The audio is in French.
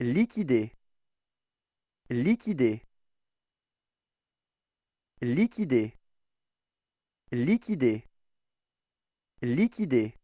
liquider liquider liquider liquider liquider